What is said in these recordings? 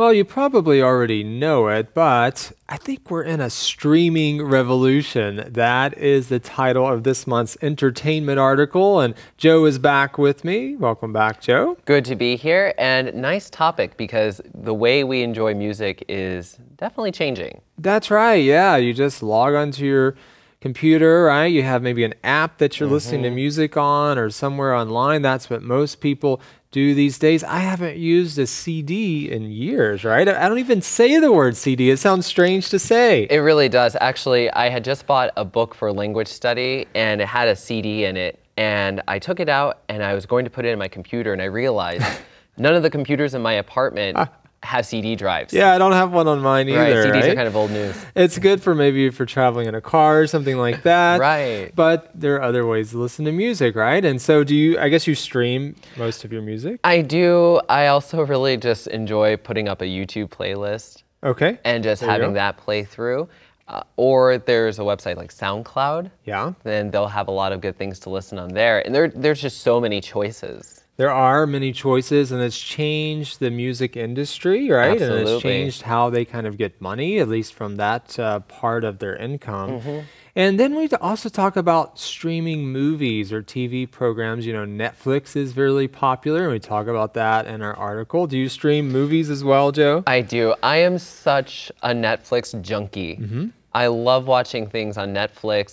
Well, you probably already know it, but I think we're in a streaming revolution. That is the title of this month's entertainment article. And Joe is back with me. Welcome back, Joe. Good to be here. And nice topic because the way we enjoy music is definitely changing. That's right. Yeah. You just log onto your computer, right? You have maybe an app that you're mm -hmm. listening to mm-hmm. music on or somewhere online. That's what most people do these days. I haven't used a CD in years, right? I don't even say the word CD. It sounds strange to say. It really does. Actually, I had just bought a book for language study and it had a CD in it. And I took it out and I was going to put it in my computer and I realized. None of the computers in my apartment ah have CD drives. Yeah, I don't have one on mine either. Right, CDs right? are kind of old news. It's good for maybe for traveling in a car or something like that. right. But there are other ways to listen to music, right? And so do you I guess you stream most of your music? I do. I also really just enjoy putting up a YouTube playlist. Okay. And just there having that play through. Uh, or there's a website like SoundCloud. Yeah. Then they'll have a lot of good things to listen on there. And there, there's just so many choices there are many choices and it's changed the music industry, right? Absolutely. And it's changed how they kind of get money, at least from that uh, part of their income. Mm -hmm. And then we also talk about streaming movies or TV programs. You know, Netflix is really popular, and we talk about that in our article. Do you stream movies as well, Joe? I do. I am such a Netflix junkie. Mm -hmm. I love watching things on Netflix.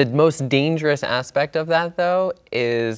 The most dangerous aspect of that, though, is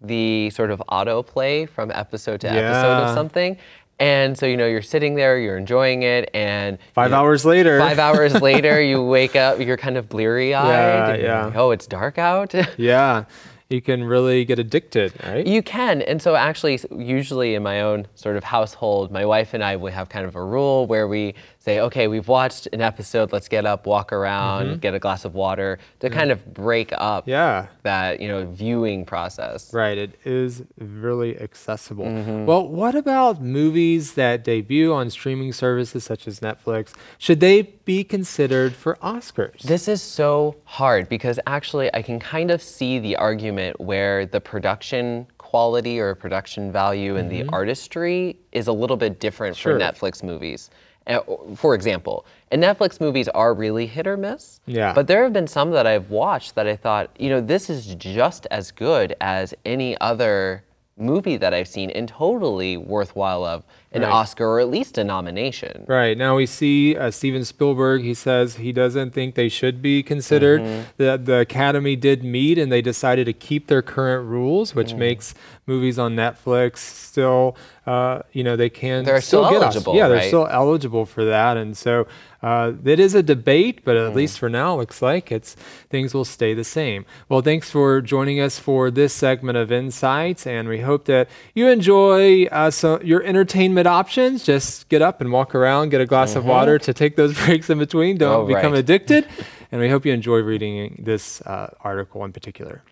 the sort of autoplay from episode to yeah. episode of something. And so, you know, you're sitting there, you're enjoying it, and five you know, hours later, five hours later, you wake up, you're kind of bleary eyed. Yeah, yeah. Like, oh, it's dark out. yeah you can really get addicted, right? You can. And so, actually, usually in my own sort of household, my wife and I we have kind of a rule where we say, okay, we've watched an episode, let's get up, walk around, mm -hmm. get a glass of water to mm -hmm. kind of break up yeah. that, you know, viewing process. Right. It is really accessible. Mm -hmm. Well, what about movies that debut on streaming services such as Netflix? Should they be considered for Oscars? This is so hard because actually I can kind of see the argument where the production quality or production value and mm-hmm. the artistry is a little bit different sure. for Netflix movies. Eh, for example, and Netflix movies are really hit or miss. Yeah. But there have been some that I've watched that I thought, you know, this is just as good as any other movie that I've seen and totally worthwhile of an right. Oscar or at least a nomination. Right. Now we see uh, Steven Spielberg, he says he doesn't think they should be considered. Mm -hmm. The, the Academy did meet and they decided to keep their current rules, which mm. makes movies on Netflix still uh, you know, they can they're still, still eligible. Us. Yeah, they're right? still eligible for that, and so uh, it is a debate, but at mm. least for now, it looks like it's things will stay the same. Well, thanks for joining us for this segment of Insights, and we hope that you enjoy uh, so your entertainment options. Just get up and walk around, get a glass mm-hmm. of water to take those breaks in between. Don't oh, become right. addicted. and we hope you enjoy reading this uh, article in particular.